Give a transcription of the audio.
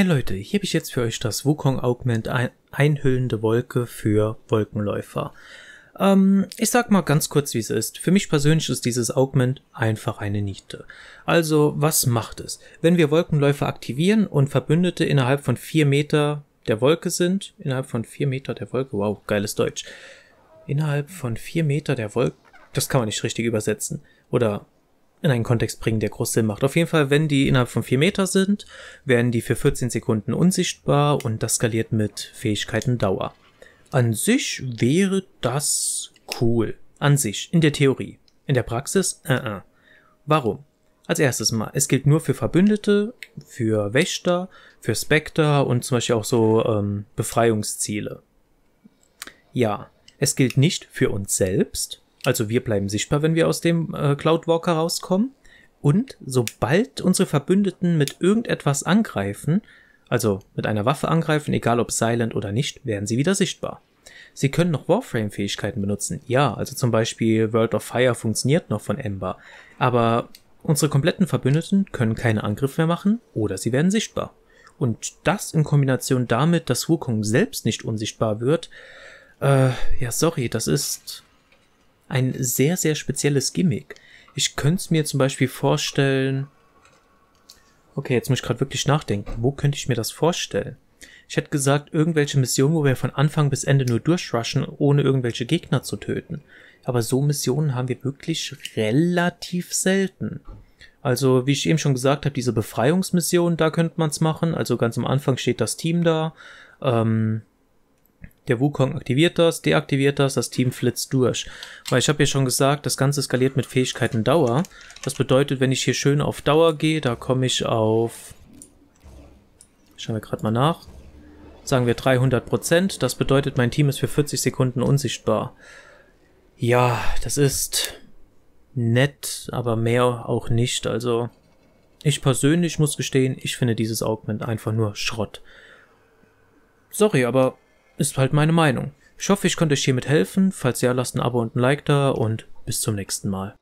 Hey Leute, hier habe ich jetzt für euch das Wukong Augment ein einhüllende Wolke für Wolkenläufer. Ähm, ich sag mal ganz kurz, wie es ist. Für mich persönlich ist dieses Augment einfach eine Niete. Also, was macht es? Wenn wir Wolkenläufer aktivieren und Verbündete innerhalb von vier Meter der Wolke sind, innerhalb von vier Meter der Wolke, wow, geiles Deutsch. Innerhalb von vier Meter der Wolke, das kann man nicht richtig übersetzen. Oder in einen Kontext bringen, der groß Sinn macht. Auf jeden Fall, wenn die innerhalb von vier Meter sind, werden die für 14 Sekunden unsichtbar und das skaliert mit Fähigkeiten Dauer. An sich wäre das cool. An sich, in der Theorie. In der Praxis, äh, äh. Warum? Als erstes mal, es gilt nur für Verbündete, für Wächter, für Spectre und zum Beispiel auch so ähm, Befreiungsziele. Ja, es gilt nicht für uns selbst, also wir bleiben sichtbar, wenn wir aus dem äh, Cloud Walker rauskommen. Und sobald unsere Verbündeten mit irgendetwas angreifen, also mit einer Waffe angreifen, egal ob silent oder nicht, werden sie wieder sichtbar. Sie können noch Warframe-Fähigkeiten benutzen. Ja, also zum Beispiel World of Fire funktioniert noch von Ember. Aber unsere kompletten Verbündeten können keine Angriffe mehr machen oder sie werden sichtbar. Und das in Kombination damit, dass Wukong selbst nicht unsichtbar wird, äh, ja, sorry, das ist ein sehr, sehr spezielles Gimmick. Ich könnte es mir zum Beispiel vorstellen. Okay, jetzt muss ich gerade wirklich nachdenken. Wo könnte ich mir das vorstellen? Ich hätte gesagt, irgendwelche Missionen, wo wir von Anfang bis Ende nur durchrushen, ohne irgendwelche Gegner zu töten. Aber so Missionen haben wir wirklich relativ selten. Also, wie ich eben schon gesagt habe, diese Befreiungsmission, da könnte man es machen. Also ganz am Anfang steht das Team da. Ähm, der Wukong aktiviert das, deaktiviert das, das Team flitzt durch. Weil ich habe ja schon gesagt, das Ganze skaliert mit Fähigkeiten Dauer. Das bedeutet, wenn ich hier schön auf Dauer gehe, da komme ich auf... Schauen wir gerade mal nach. Sagen wir 300%. Das bedeutet, mein Team ist für 40 Sekunden unsichtbar. Ja, das ist nett, aber mehr auch nicht. Also ich persönlich muss gestehen, ich finde dieses Augment einfach nur Schrott. Sorry, aber ist halt meine Meinung. Ich hoffe, ich konnte euch hiermit helfen. Falls ja, lasst ein Abo und ein Like da und bis zum nächsten Mal.